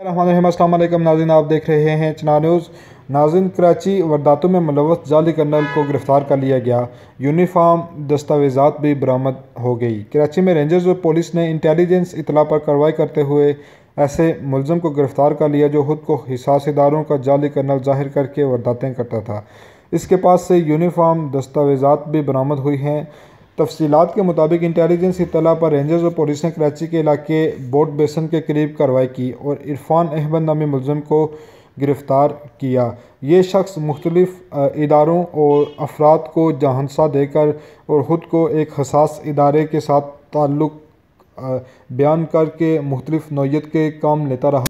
अल्लाम नाजिन आप देख रहे हैं चना न्यूज़ नाजिन कराची वारदातों में मुलवस जाली कर्नल को गिरफ़्तार कर लिया गया यूनिफाम दस्तावेजा भी बरामद हो गई कराची में रेंजर्स और पुलिस ने इंटेलिजेंस इतला पर कार्रवाई करते हुए ऐसे मुलजम को गिरफ़्तार कर लिया जो खुद को हिसास इदारों का जाली कर्नल जाहिर करके वारदातें करता था इसके पास से यूनिफाम दस्तावेजा भी बरामद हुई हैं तफसीत के मुताबिक इंटेलिजेंस इतला पर रेंजर्स और पुलिस ने कराची के इलाके बोट बेसन के करीब कार्रवाई की और इरफान अहमद नामी मुलम को गिरफ़्तार किया ये शख्स मुख्तलिफ इदारों और अफराद को जहानसा देकर और ख़ुद को एक हसास इदारे के साथ ताल्लुक़ बयान करके मुख्तलिफ नोयत के काम लेता रहा